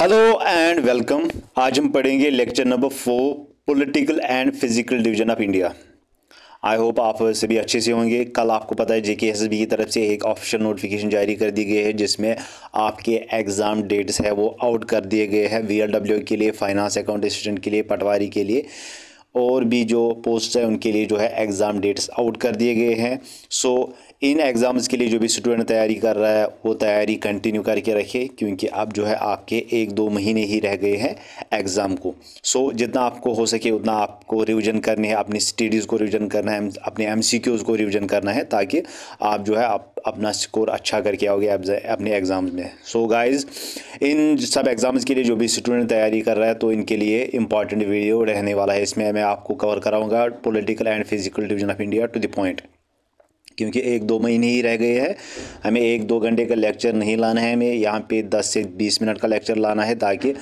hello and welcome आज हम पढ़ेंगे lecture number four political and physical division of India I hope आप सभी अच्छे से होंगे कल आपको पता है जेके एस की तरफ से एक ऑफिशियल नोटिफिकेशन जारी कर दी गई है जिसमें आपके एग्ज़ाम डेट्स है वो आउट कर दिए गए हैं वी के लिए फाइनेंस अकाउंट असिस्टेंट के लिए पटवारी के लिए और भी जो पोस्ट है उनके लिए जो है एग्ज़ाम डेट्स आउट कर दिए गए हैं सो so, इन एग्ज़ाम्स के लिए जो भी स्टूडेंट तैयारी कर रहा है वो तैयारी कंटिन्यू करके रखिए क्योंकि अब जो है आपके एक दो महीने ही रह गए हैं एग्ज़ाम को सो so, जितना आपको हो सके उतना आपको रिविज़न करनी है अपनी स्टडीज़ को रिविज़न करना है अपने एम को रिविज़न करना है ताकि आप जो है आप अपना स्कोर अच्छा करके आओगे अपने एग्ज़ाम्स में सो so, गाइज़ इन सब एग्ज़ाम्स के लिए जो भी स्टूडेंट तैयारी कर रहा है तो इनके लिए इंपॉर्टेंट वीडियो रहने वाला है इसमें मैं आपको कवर कराऊँगा political and physical division of India to the point क्योंकि एक दो महीने ही रह गए हैं हमें एक दो घंटे का लेक्चर नहीं लाना है हमें यहाँ पे 10 से 20 मिनट का लेक्चर लाना है ताकि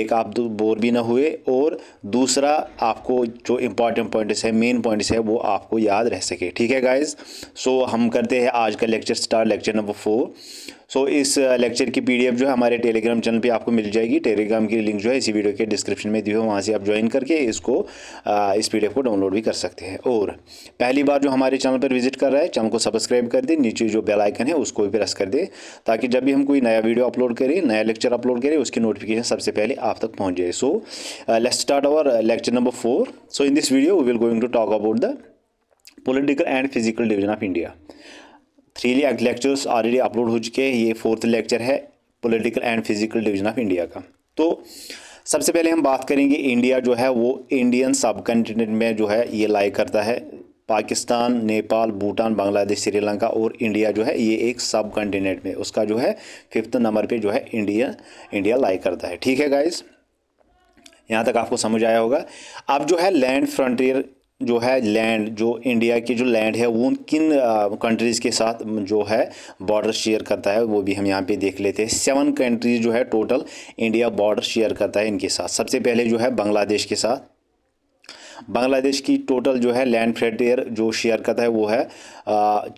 एक आप बोर भी ना हुए और दूसरा आपको जो इम्पॉर्टेंट पॉइंट्स है मेन पॉइंट्स है वो आपको याद रह सके ठीक है गाइज सो so, हम करते हैं आज का lecture start lecture number four so इस लेक्चर uh, की पीडीएफ जो है हमारे टेलीग्राम चैनल पे आपको मिल जाएगी टेलीग्राम की लिंक जो है इसी वीडियो के डिस्क्रिप्शन में दी हुई वहाँ से आप ज्वाइन करके इसको uh, इस पी को डाउनलोड भी कर सकते हैं और पहली बार जो हमारे चैनल पर विजिट कर रहा है चैनल को सब्सक्राइब कर दें नीचे जो बेलाइकन है उसको भी प्रेस कर दें ताकि जब भी हम कोई नया वीडियो अपलोड करें नया लेक्चर अपलोड करें उसकी नोटिफिकेशन सबसे पहले आप तक पहुँच जाए so let start our lecture number four so in this video we will going to talk about the political and physical division of India three lectures already upload हो चुके हैं ये फोर्थ लेक्चर है political and physical division of India का तो सबसे पहले हम बात करेंगे इंडिया जो है वो इंडियन सब कंटिनेंट में जो है ये लाई करता है पाकिस्तान नेपाल भूटान बांग्लादेश श्रीलंका और इंडिया जो है ये एक सब कंटिनेंट में उसका जो है फिफ्थ नंबर पर जो है इंडिया इंडिया लाई करता है ठीक है गाइज यहाँ तक आपको समझ आया होगा अब जो है लैंड फ्रंटियर जो है लैंड जो इंडिया की जो लैंड है वो किन कंट्रीज़ के साथ जो है बॉर्डर शेयर करता है वो भी हम यहाँ पे देख लेते हैं सेवन कंट्रीज़ जो है टोटल इंडिया बॉर्डर शेयर करता है इनके साथ सबसे पहले जो है बांग्लादेश के साथ बांग्लादेश की टोटल जो है लैंड फ्रंटियर जो शेयर करता है वो है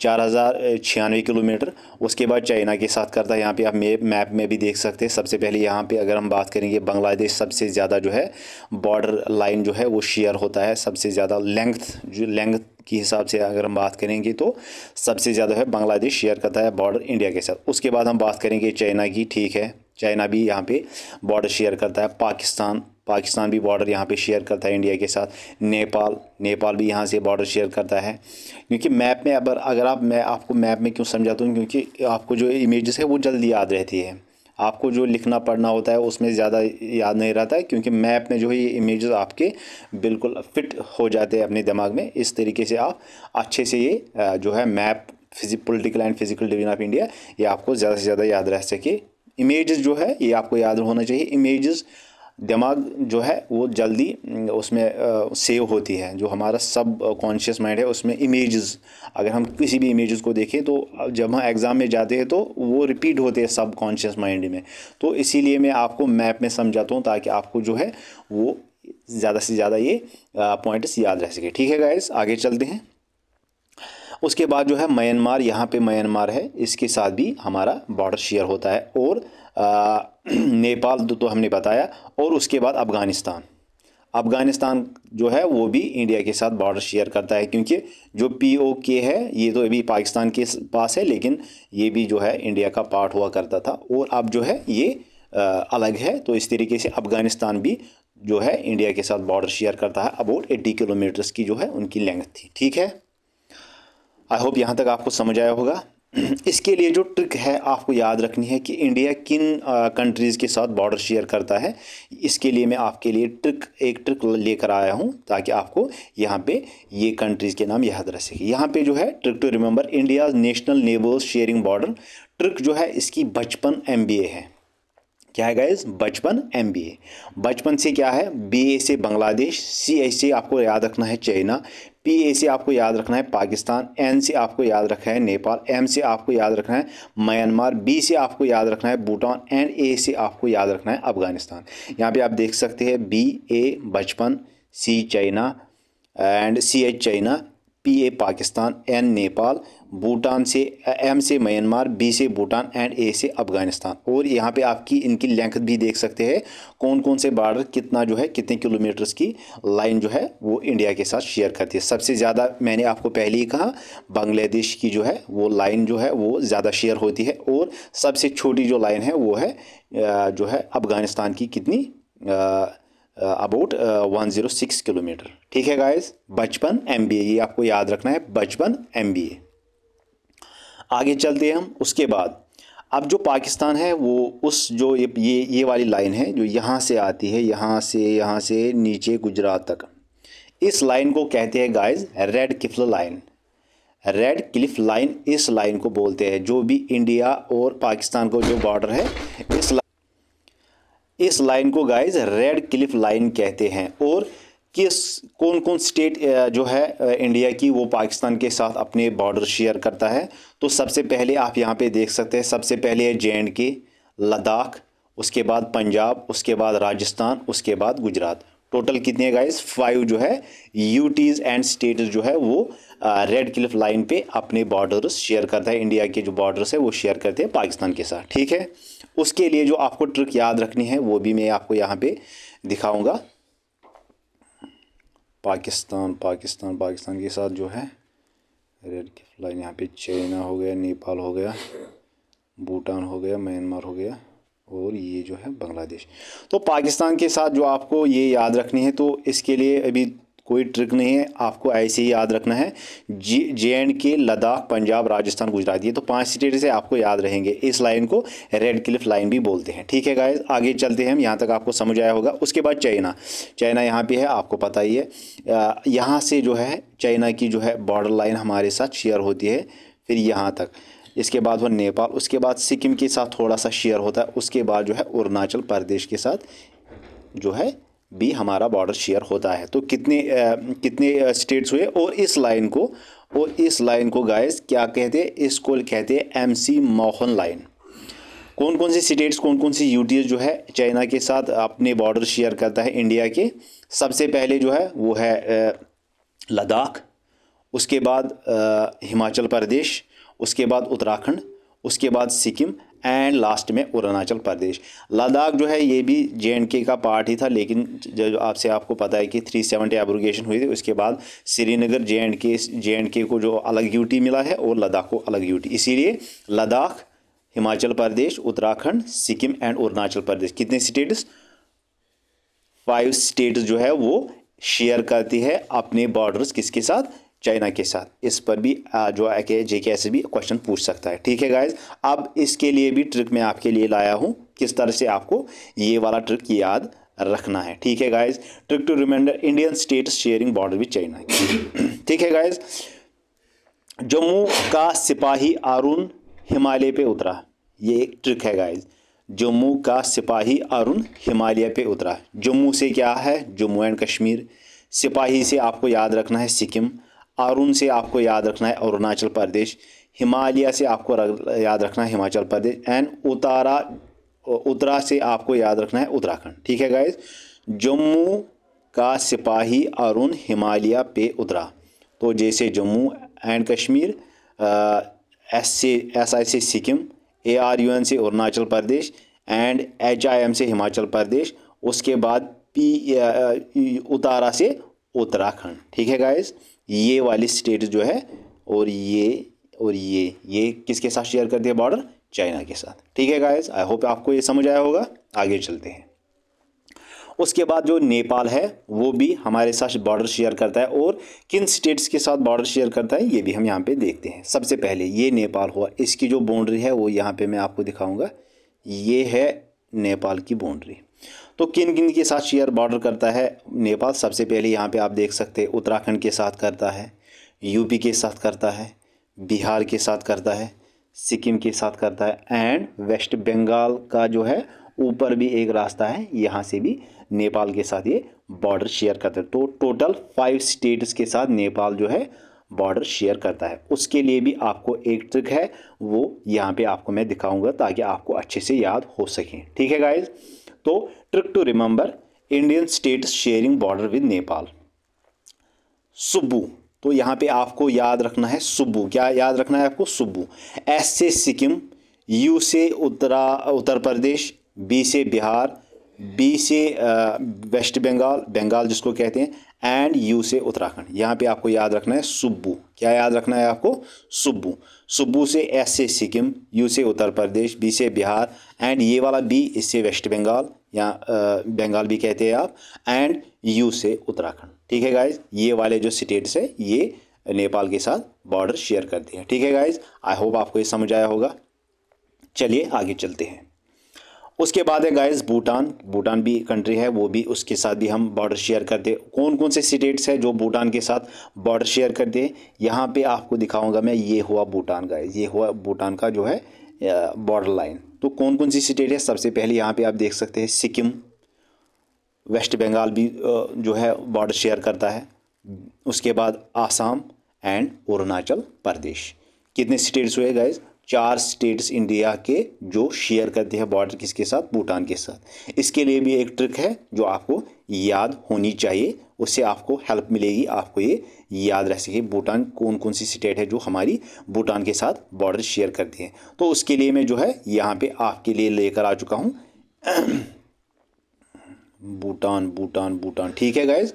चार हज़ार छियानवे किलोमीटर उसके बाद चाइना के साथ करता है यहाँ पे आप मेप मैप में भी देख सकते हैं सबसे पहले यहाँ पे अगर हम बात करेंगे बांग्लादेश सबसे ज़्यादा जो है बॉर्डर लाइन जो है वो शेयर होता है सबसे ज़्यादा लेंथ जो लेंथ के हिसाब से अगर हम बात करेंगे तो सबसे ज़्यादा है बांग्लादेश शेयर करता है बॉर्डर इंडिया के साथ उसके बाद हम बात करेंगे चाइना की ठीक है चाइना भी यहाँ पे बॉर्डर शेयर करता है पाकिस्तान पाकिस्तान भी बॉर्डर यहाँ पे शेयर करता है इंडिया के साथ नेपाल नेपाल भी यहाँ से बॉर्डर शेयर करता है क्योंकि मैप में अगर अगर आप मैं आपको मैप में क्यों समझाता हूँ क्योंकि आपको जो इमेजेस है वो जल्दी याद रहती है आपको जो लिखना पढ़ना होता है उसमें ज़्यादा याद नहीं रहता है क्योंकि मैप में जो है ये इमेजेस आपके बिल्कुल फिट हो जाते हैं अपने दिमाग में इस तरीके से आप अच्छे से ये जो है map physic political and physical division of India ये आपको ज़्यादा से ज़्यादा याद रह सके इमेजेस जो है ये आपको याद होना चाहिए इमेजेस दिमाग जो है वो जल्दी उसमें सेव होती है जो हमारा सब कॉन्शियस माइंड है उसमें इमेजेस अगर हम किसी भी इमेजेस को देखें तो जब हम एग्ज़ाम में जाते हैं तो वो रिपीट होते हैं सब कॉन्शियस माइंड में तो इसीलिए मैं आपको मैप में समझाता हूँ ताकि आपको जो है वो ज़्यादा से ज़्यादा ये पॉइंट्स याद रह सके ठीक है गाइज आगे चलते हैं उसके बाद जो है म्यांमार यहाँ पे म्यांमार है इसके साथ भी हमारा बॉर्डर शेयर होता है और नेपाल तो, तो हमने बताया और उसके बाद अफ़गानिस्तान अफ़गानिस्तान जो है वो भी इंडिया के साथ बॉर्डर शेयर करता है क्योंकि जो पी ओ के है ये तो अभी पाकिस्तान के पास है लेकिन ये भी जो है इंडिया का पार्ट हुआ करता था और अब जो है ये अलग है तो इस तरीके से अफ़गानिस्तान भी जो है इंडिया के साथ बॉर्डर शेयर करता है अबाउट एट्टी किलोमीटर्स की जो है उनकी लेंथ थी ठीक है आई होप यहाँ तक आपको समझ आया होगा इसके लिए जो ट्रिक है आपको याद रखनी है कि इंडिया किन कंट्रीज़ के साथ बॉर्डर शेयर करता है इसके लिए मैं आपके लिए ट्रिक एक ट्रिक लेकर आया हूँ ताकि आपको यहाँ पे ये कंट्रीज़ के नाम याद रह सके यहाँ पे जो है trick to remember India national neighbours sharing border trick जो है इसकी बचपन एम है क्या है गाइज बचपन एम बचपन से क्या है बी ए से बांग्लादेश सी ए से आपको याद रखना है चाइना पी ए से आपको याद रखना है पाकिस्तान एन से आपको याद रखना है नेपाल एम से आपको याद रखना है म्यांमार बी से आपको याद रखना है भूटान एंड ए से आपको याद रखना है अफगानिस्तान यहाँ पे आप देख सकते हैं बी ए बचपन C China and C H China P A Pakistan N Nepal Bhutan से एम से म्यांमार बी से भूटान एंड ए से अफगानिस्तान और यहाँ पे आपकी इनकी लेंथ भी देख सकते हैं कौन कौन से बॉर्डर कितना जो है कितने किलोमीटर्स की लाइन जो है वो इंडिया के साथ शेयर करती है सबसे ज़्यादा मैंने आपको पहले ही कहा बांग्लादेश की जो है वो लाइन जो है वो ज़्यादा शेयर होती है और सबसे छोटी जो लाइन है वो है जो है अफगानिस्तान की कितनी about one zero six kilometre ठीक है गाइज बचपन एम बी ए ये आपको याद रखना है बचपन एम बी ए आगे चलते हैं हम उसके बाद अब जो पाकिस्तान है वो उस जो ये ये, ये वाली लाइन है जो यहाँ से आती है यहाँ से यहाँ से नीचे गुजरात तक इस लाइन को कहते हैं गाइज रेड किफ्ल लाइन रेड क्लिफ लाइन इस लाइन को बोलते हैं जो भी इंडिया और पाकिस्तान को जो बॉर्डर है इस इस लाइन को गाइज रेड क्लिफ लाइन कहते हैं और किस कौन कौन स्टेट जो है इंडिया की वो पाकिस्तान के साथ अपने बॉर्डर शेयर करता है तो सबसे पहले आप यहाँ पे देख सकते हैं सबसे पहले है जे एंड के लद्दाख उसके बाद पंजाब उसके बाद राजस्थान उसके बाद गुजरात टोटल कितने गाइस फाइव जो है यूटीज एंड स्टेट जो है वो रेड क्लिफ लाइन पे अपने बॉर्डर शेयर करता है इंडिया के जो बॉर्डर्स है वो शेयर करते हैं पाकिस्तान के साथ ठीक है उसके लिए जो आपको ट्रिक याद रखनी है वो भी मैं आपको यहाँ पे दिखाऊंगा पाकिस्तान पाकिस्तान पाकिस्तान के साथ जो है रेड क्लिफ लाइन यहाँ पे चाइना हो गया नेपाल हो गया भूटान हो गया म्यांमार हो गया और ये जो है बांग्लादेश तो पाकिस्तान के साथ जो आपको ये याद रखनी है तो इसके लिए अभी कोई ट्रिक नहीं है आपको ऐसे ही याद रखना है जे जे एंड के लद्दाख पंजाब राजस्थान गुजरात ये तो पांच स्टेट से आपको याद रहेंगे इस लाइन को रेड क्लिफ लाइन भी बोलते हैं ठीक है गाइस आगे चलते हैं हम यहाँ तक आपको समझ आया होगा उसके बाद चाइना चाइना यहाँ पे है आपको पता ही है यहाँ से जो है चाइना की जो है बॉर्डर लाइन हमारे साथ शेयर होती है फिर यहाँ तक इसके बाद वो नेपाल उसके बाद सिक्किम के साथ थोड़ा सा शेयर होता है उसके बाद जो है अरुणाचल प्रदेश के साथ जो है भी हमारा बॉर्डर शेयर होता है तो कितने आ, कितने स्टेट्स हुए और इस लाइन को और इस लाइन को गाइस क्या कहते हैं इसको कहते हैं एम सी मोहन लाइन कौन कौन सी स्टेट्स कौन कौन सी यूटीज जो है चाइना के साथ अपने बॉर्डर शेयर करता है इंडिया के सबसे पहले जो है वो है लद्दाख उसके बाद हिमाचल प्रदेश उसके बाद उत्तराखंड उसके बाद सिक्किम एंड लास्ट में अरुणाचल प्रदेश लद्दाख जो है ये भी जे एंड के का पार्ट ही था लेकिन जब आपसे आपको पता है कि थ्री सेवेंटी एब्रोगेशन हुई थी उसके बाद श्रीनगर जे एंड के जे एंड के को जो अलग यूटी मिला है और लद्दाख को अलग यूटी इसीलिए लद्दाख हिमाचल प्रदेश उत्तराखंड सिक्किम एंड अरुणाचल प्रदेश कितने स्टेट्स फाइव स्टेट्स जो है वो शेयर करती है अपने बॉर्डर्स किसके साथ चाइना के साथ इस पर भी जो है जे जेके से भी क्वेश्चन पूछ सकता है ठीक है गाइज अब इसके लिए भी ट्रिक मैं आपके लिए लाया हूँ किस तरह से आपको ये वाला ट्रिक याद रखना है ठीक है guys trick to reminder Indian state sharing border with China ठीक है गाइज जम्मू का सिपाही अरुण हिमालय पे उतरा ये एक ट्रिक है गाइज जम्मू का सिपाही अरुण हिमालय पे उतरा जम्मू से क्या है जम्मू एंड कश्मीर सिपाही से आपको याद रखना है सिक्किम अरुण से आपको याद रखना है अरुणाचल प्रदेश हिमालय से आपको याद रखना है हिमाचल प्रदेश एंड उतारा उत्तरा से आपको याद रखना है उत्तराखंड ठीक है गाइज जम्मू का सिपाही अरुण हिमालय पे उतरा तो जैसे जम्मू एंड कश्मीर एस से एस आई से Sikkim A R U N से Arunachal Pradesh and H I M से हिमाचल प्रदेश उसके बाद पी उतारा से उत्तराखंड ठीक है गाइज़ ये वाली स्टेट जो है और ये और ये ये किसके साथ शेयर करती है बॉर्डर चाइना के साथ ठीक है गाइज आई होप आपको ये समझ आया होगा आगे चलते हैं उसके बाद जो नेपाल है वो भी हमारे साथ बॉर्डर शेयर करता है और किन स्टेट्स के साथ बॉर्डर शेयर करता है ये भी हम यहाँ पे देखते हैं सबसे पहले ये नेपाल हुआ इसकी जो बाउंड्री है वो यहाँ पे मैं आपको दिखाऊंगा ये है नेपाल की बाउंड्री तो किन किन के साथ शेयर बॉर्डर करता है नेपाल सबसे पहले यहाँ पे आप देख सकते हैं उत्तराखंड के साथ करता है यूपी के साथ करता है बिहार के साथ करता है सिक्किम के साथ करता है एंड वेस्ट बंगाल का जो है ऊपर भी एक रास्ता है यहाँ से भी नेपाल के साथ ये बॉर्डर शेयर करता है तो टोटल फाइव स्टेट्स के साथ नेपाल जो है बॉर्डर शेयर करता है उसके लिए भी आपको एक ट्रिक है वो यहाँ पे आपको मैं दिखाऊंगा ताकि आपको अच्छे से याद हो सके ठीक है गाइज़ तो trick to remember Indian state sharing border with Nepal Subbu तो यहाँ पे आपको याद रखना है सुब्बू क्या याद रखना है आपको सुब्बू एस से सिक्किम यू से उत्तरा उत्तर प्रदेश बी से बिहार बी से वेस्ट बंगाल बंगाल जिसको कहते हैं एंड यू से उत्तराखंड यहाँ पे आपको याद रखना है सुब्बू क्या याद रखना है आपको सुब्बू सुब्बू से एस से सिक्किम यू से उत्तर प्रदेश बी से बिहार एंड ये वाला बी इससे वेस्ट बंगाल या बंगाल uh, भी कहते हैं आप एंड यू से उत्तराखंड ठीक है गाइज ये वाले जो स्टेट्स है ये नेपाल के साथ बॉर्डर शेयर करते हैं ठीक है गाइज आई होप आपको ये समझ आया होगा चलिए आगे चलते हैं उसके बाद है गाइस भूटान भूटान भी कंट्री है वो भी उसके साथ भी हम बॉर्डर शेयर करते हैं कौन कौन से स्टेट्स हैं जो भूटान के साथ बॉर्डर शेयर करते हैं यहाँ पे आपको दिखाऊंगा मैं ये हुआ भूटान गाइस ये हुआ भूटान का जो है बॉर्डर लाइन तो कौन कौन सी स्टेट है सबसे पहले यहाँ पर आप देख सकते हैं सिक्किम वेस्ट बंगाल भी जो है बॉर्डर शेयर करता है उसके बाद आसाम एंड अरुणाचल प्रदेश कितने स्टेट्स हुए गाइज चार स्टेट्स इंडिया के जो शेयर करते हैं बॉर्डर किसके साथ भूटान के साथ इसके लिए भी एक ट्रिक है जो आपको याद होनी चाहिए उससे आपको हेल्प मिलेगी आपको ये याद रह सके भूटान कौन कौन सी स्टेट है जो हमारी भूटान के साथ बॉर्डर शेयर करती हैं तो उसके लिए मैं जो है यहाँ पे आपके लिए लेकर आ चुका हूँ भूटान भूटान भूटान ठीक है गाइज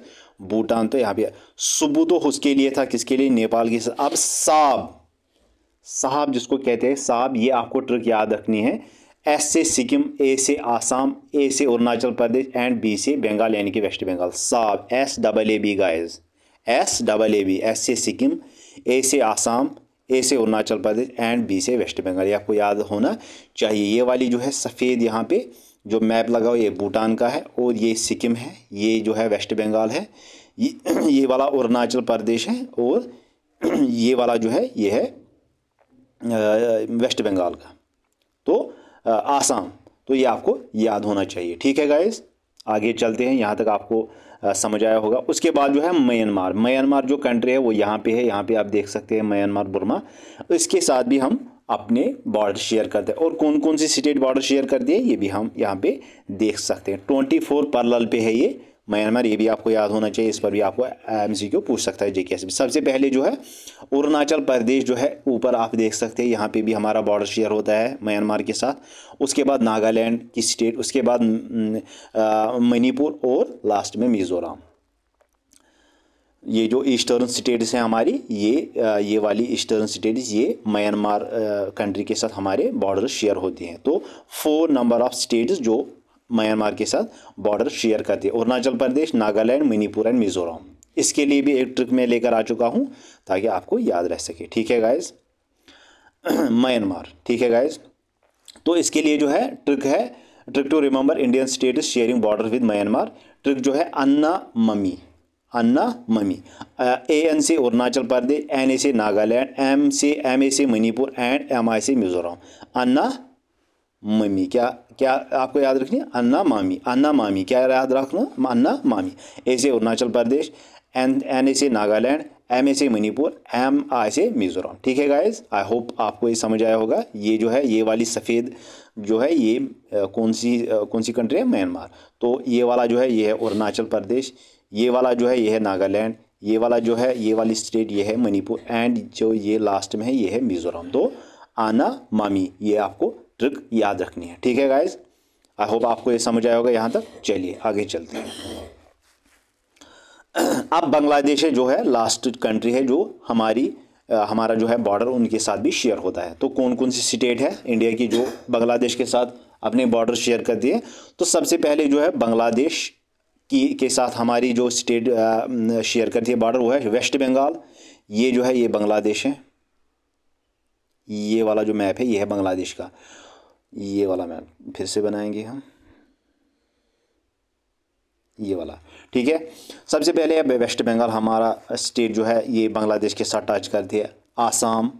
भूटान तो यहाँ पे सबूत तो उसके लिए था किसके लिए नेपाल के साथ अब साब साहब जिसको कहते हैं साहब ये आपको ट्रिक याद रखनी है एस से सिक्किम ए से आसाम ए से अरुणाचल प्रदेश एंड बी से बंगाल यानी कि वेस्ट बंगाल साहब S double A B guys S double A B S से सिक्किम ए से आसाम ए से अरुणाचल प्रदेश एंड बी से वेस्ट बंगाल ये आपको याद होना चाहिए ये वाली जो है सफ़ेद यहाँ पे जो मैप लगा हुआ ये भूटान का है और ये सिक्किम है ये जो है वेस्ट बंगाल है ये ये वाला अरुणाचल प्रदेश है और ये वाला जो है ये है वेस्ट बंगाल का तो आसाम तो ये आपको याद होना चाहिए ठीक है गाइस आगे चलते हैं यहाँ तक आपको समझ आया होगा उसके बाद जो है म्यांमार म्यांमार जो कंट्री है वो यहाँ पे है यहाँ पे आप देख सकते हैं म्यांमार बुरमा इसके साथ भी हम अपने बॉर्डर शेयर करते हैं और कौन कौन सी स्टेट बॉर्डर शेयर करती है ये भी हम यहाँ पे देख सकते हैं ट्वेंटी फोर पर्ल पे है ये म्यांमार ये भी आपको याद होना चाहिए इस पर भी आपको एम सी क्यू पूछ सकता है जे के एस सबसे पहले जो है अरुणाचल प्रदेश जो है ऊपर आप देख सकते हैं यहाँ पे भी हमारा बॉर्डर शेयर होता है म्यांमार के साथ उसके बाद नागालैंड की स्टेट उसके बाद मणिपुर और लास्ट में मिज़ोरम ये जो ईस्टर्न स्टेट्स हैं हमारी ये ये वाली ईस्टर्न स्टेट्स ये म्यांमार कंट्री के साथ हमारे बॉर्डर शेयर होती हैं तो फोर नंबर ऑफ स्टेट्स जो म्यांमार के साथ बॉर्डर शेयर करती है अरुणाचल प्रदेश नागालैंड मणिपुर एंड मिजोरम इसके लिए भी एक ट्रिक मैं लेकर आ चुका हूँ ताकि आपको याद रह सके ठीक है गाइज म्यांमार ठीक है गाइज तो इसके लिए जो है ट्रिक है trick to remember Indian state is sharing border with Myanmar trick जो है अन्ना मम्मी अन्ना मम्मी ए एन से अरुणाचल प्रदेश एन ए से नागालैंड एम से एम ए से मणिपुर एंड एम आई से मिजोरम अन्ना मम्मी क्या क्या आपको याद रखनी है अन्ना मामी अन्ना मामी क्या याद रखना अन्ना मामी ए से Arunachal Pradesh N N A से नागालैंड एम ए से मणिपुर एम आई से मिजोरम ठीक है गाइज आई होप आपको ये समझ आया होगा ये जो है ये वाली सफ़ेद जो है ये कौन सी कौन सी कंट्री है म्यांमार तो ये वाला जो है ये है अरुणाचल प्रदेश ये वाला जो है ये है नागालैंड ये वाला जो है ये वाली स्टेट ये है मणिपुर एंड जो ये लास्ट में है ये है मिजोरम तो आना मामी ये आपको ट्रिक याद रखनी है ठीक है गाइज आई होप आपको ये समझ आया होगा यहाँ तक चलिए आगे चलते हैं अब बांग्लादेश जो है लास्ट कंट्री है जो हमारी हमारा जो है बॉर्डर उनके साथ भी शेयर होता है तो कौन कौन सी स्टेट है इंडिया की जो बांग्लादेश के साथ अपने बॉर्डर शेयर करती है तो सबसे पहले जो है बांग्लादेश की के साथ हमारी जो स्टेट शेयर करती है बॉर्डर वो है वेस्ट बंगाल ये जो है ये बांग्लादेश है ये वाला जो मैप है ये है बांग्लादेश का ये वाला मैम फिर से बनाएंगे हम ये वाला ठीक है सबसे पहले वेस्ट बंगाल हमारा स्टेट जो है ये बांग्लादेश के साथ टच करती है आसाम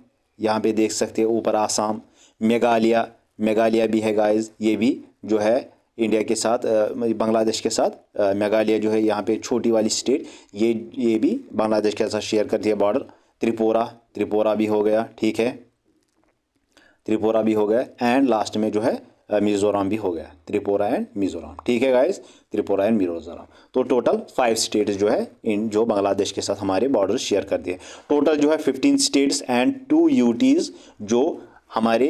यहाँ पे देख सकते हैं ऊपर आसाम मेघालय मेघालय भी है गाइस ये भी जो है इंडिया के साथ मतलब बांग्लादेश के साथ मेघालय जो है यहाँ पे छोटी वाली स्टेट ये ये भी बांग्लादेश के साथ शेयर करती है बॉर्डर त्रिपुरा त्रिपुरा भी हो गया ठीक है त्रिपुरा भी हो गया एंड लास्ट में जो है मिजोरम भी हो गया त्रिपुरा एंड मिजोरम ठीक है गाइज त्रिपुरा एंड मिजोरम तो टोटल फाइव स्टेट्स जो है इन जो बांग्लादेश के साथ हमारे बॉर्डर शेयर कर दिए टोटल जो है fifteen states and two UTs जो हमारे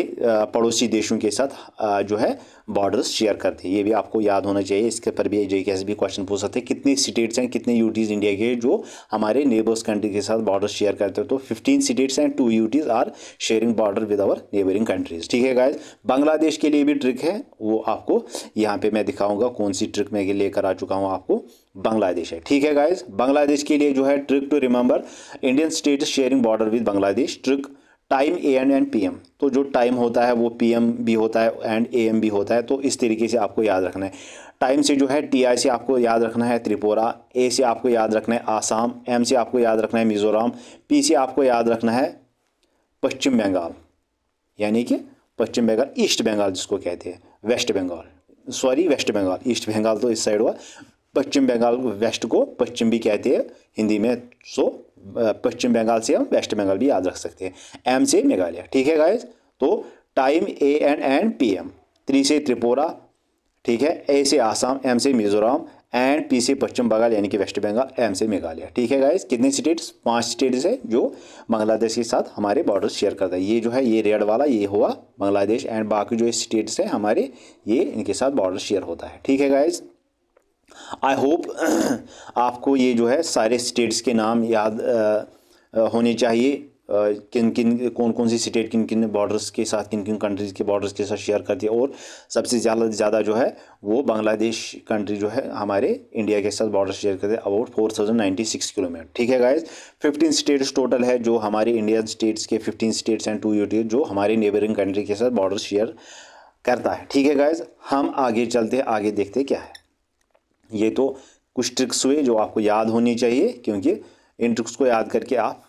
पड़ोसी देशों के साथ जो है बॉर्डर्स शेयर करते हैं ये भी आपको याद होना चाहिए इसके पर भी जे के भी क्वेश्चन पूछ सकते हैं कितने स्टेट्स हैं कितने यूटीज़ इंडिया के जो हमारे नेबर्स कंट्री के साथ बॉर्डर शेयर करते हैं तो fifteen states and two UTs are sharing border with our neighbouring countries ठीक है गाइज बांग्लादेश के लिए भी ट्रिक है वो आपको यहाँ पर मैं दिखाऊँगा कौन सी ट्रिक मैं लेकर आ चुका हूँ आपको बांग्लादेश है ठीक है गाइज बांग्लादेश के लिए जो है trick to remember Indian state sharing border with Bangladesh trick time A and and P M तो जो टाइम होता है वो पी एम भी होता है एंड ए एम भी होता है तो इस तरीके से आपको याद रखना है टाइम से जो है टी आई से आपको याद रखना है त्रिपुरा ए से आपको याद रखना है आसाम एम से आपको याद रखना है मिज़ोरम पी से आपको याद रखना है पश्चिम बंगाल यानी कि पश्चिम बंगाल ईस्ट बंगाल जिसको कहते हैं West Bengal sorry West Bengal East Bengal तो इस साइड हुआ पश्चिम बंगाल वेस्ट को पश्चिम भी कहते हैं हिंदी में सो पश्चिम बंगाल से हम वेस्ट बंगाल भी याद रख सकते हैं एम से मेघालय ठीक है गाइज तो time A N and P M three से त्रिपुरा ठीक है ए से आसाम एम से मिजोरम एंड पी से पश्चिम बंगाल यानी कि वेस्ट बंगाल एम से मेघालय ठीक है गाइज कितने स्टेट्स पांच स्टेट्स हैं जो बांग्लादेश के साथ हमारे बॉर्डर शेयर करता है ये जो है ये रेड वाला ये हुआ बांग्लादेश एंड बाकी जो स्टेट्स हैं हमारे ये इनके साथ बॉर्डर शेयर होता है ठीक है गाइज़ आई होप आपको ये जो है सारे स्टेट्स के नाम याद आ, होने चाहिए किन किन कौन कौन सी स्टेट किन किन बॉर्डर्स के साथ किन किन कंट्रीज़ के बॉर्डर्स के साथ शेयर करती है और सबसे ज़्यादा ज़्यादा जो है वो बांग्लादेश कंट्री जो है हमारे इंडिया के साथ बॉर्डर शेयर करते हैं about four thousand ninety six kilometre ठीक है गाइज फिफ्टीन स्टेट्स टोटल है जो हमारे इंडियन स्टेट्स के fifteen states and two UT जो हमारे नेबरिंग कंट्री के साथ बॉर्डर शेयर करता है ठीक है गाइज हम आगे चलते हैं आगे देखते क्या है ये तो कुछ ट्रिक्स हुए जो आपको याद होनी चाहिए क्योंकि इन ट्रिक्स को याद करके आप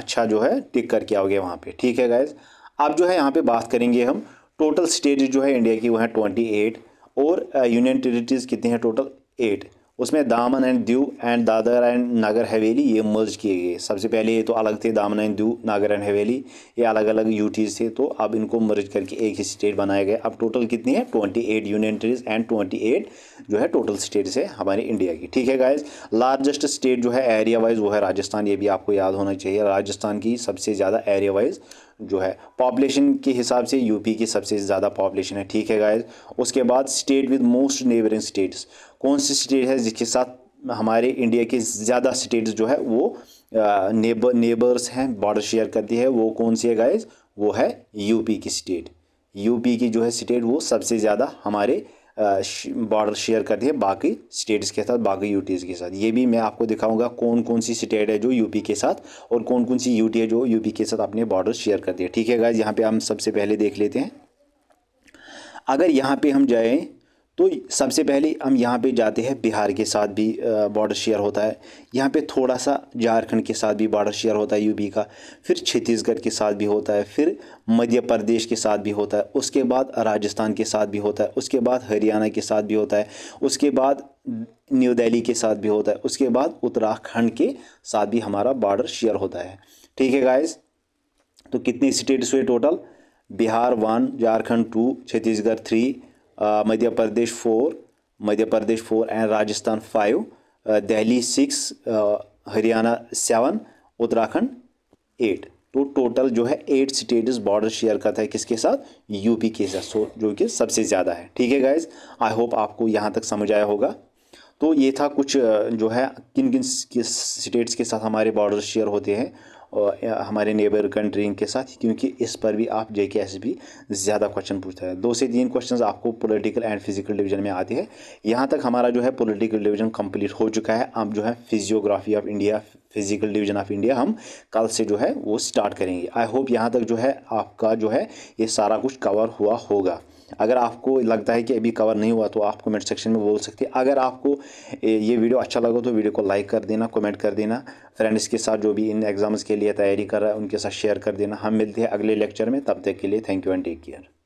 अच्छा जो है टिक करके आओगे वहाँ पे ठीक है गाइज अब जो है यहाँ पे बात करेंगे हम टोटल स्टेट जो है इंडिया की वह है ट्वेंटी एट और यूनियन uh, टेरिटरीज़ कितनी हैं टोटल एट उसमें Daman and Diu and Dadra and Nagar Haveli ये मर्ज किए गए सबसे पहले ये तो अलग थे दामन एंड दीव नागर एंड हवेली ये अलग अलग यूटीज़ थे तो अब इनको मर्ज करके एक ही स्टेट बनाया गया अब टोटल कितनी है twenty eight union territories and twenty eight जो है टोटल स्टेट्स है हमारे इंडिया की ठीक है गाइज लार्जेस्ट स्टेट जो है एरिया वाइज वो है राजस्थान ये भी आपको याद होना चाहिए राजस्थान की सबसे ज़्यादा एरिया वाइज जो है पॉपुलेशन के हिसाब से यूपी की सबसे ज़्यादा पॉपुलेशन है ठीक है गाइज उसके बाद state with most neighbouring states कौन सी स्टेट है जिसके साथ हमारे इंडिया के ज़्यादा स्टेट्स जो है वो नेबर नेबर्स हैं बॉर्डर शेयर करती है वो कौन सी है गाइज वो है यूपी की स्टेट यूपी की जो है स्टेट वो सबसे ज़्यादा हमारे बॉर्डर शेयर करती है बाकी स्टेट्स के साथ बाकी यूटीज़ के साथ ये भी मैं आपको दिखाऊंगा कौन कौन सी स्टेट है जो यूपी के साथ और कौन कौन सी यूटी है जो यूपी के साथ अपने बॉर्डर शेयर करती है ठीक है गाइज यहाँ पर हम सबसे पहले देख लेते हैं अगर यहाँ पर हम जाएँ तो सबसे पहले हम यहाँ पे जाते हैं बिहार के साथ भी बॉर्डर शेयर होता है यहाँ पे थोड़ा सा झारखंड के साथ भी बॉर्डर शेयर होता है यूपी का फिर छत्तीसगढ़ के साथ भी होता है फिर मध्य प्रदेश के साथ भी होता है उसके बाद राजस्थान के साथ भी होता है उसके बाद हरियाणा के साथ भी होता है उसके बाद न्यू दिल्ली के साथ भी होता है उसके बाद उत्तराखंड के साथ भी हमारा बॉर्डर शेयर होता है ठीक है गाइज तो कितने स्टेट्स हुए total Bihar one Jharkhand two Chhattisgarh three Madhya Pradesh four Madhya Pradesh four and Rajasthan five Delhi six Haryana seven Uttarakhand eight तो टोटल जो है एट स्टेट्स बॉर्डर शेयर करता है किसके साथ यूपी के साथ सो जो कि सबसे ज़्यादा है ठीक है गाइज आई होप आपको यहाँ तक समझ आया होगा तो ये था कुछ uh, जो है किन किन स्टेट्स के साथ हमारे बॉर्डर शेयर होते हैं और हमारे नेबर कंट्री के साथ क्योंकि इस पर भी आप जे के एस भी ज़्यादा क्वेश्चन पूछता है दो से तीन क्वेश्चन आपको पोलिटिकल एंड फिजिकल डिवीजन में आते हैं यहाँ तक हमारा जो है पोलिटिकल डिवीजन कंप्लीट हो चुका है अब जो है physiography of India physical division of India हम कल से जो है वो स्टार्ट करेंगे आई होप यहाँ तक जो है आपका जो है ये सारा कुछ कवर हुआ होगा अगर आपको लगता है कि अभी कवर नहीं हुआ तो आप कमेंट सेक्शन में बोल सकते हैं अगर आपको ये वीडियो अच्छा लगा तो वीडियो को लाइक कर देना कमेंट कर देना फ्रेंड्स के साथ जो भी इन एग्ज़ाम्स के लिए तैयारी कर रहा है उनके साथ शेयर कर देना हम मिलते हैं अगले लेक्चर में तब तक के लिए thank you and take care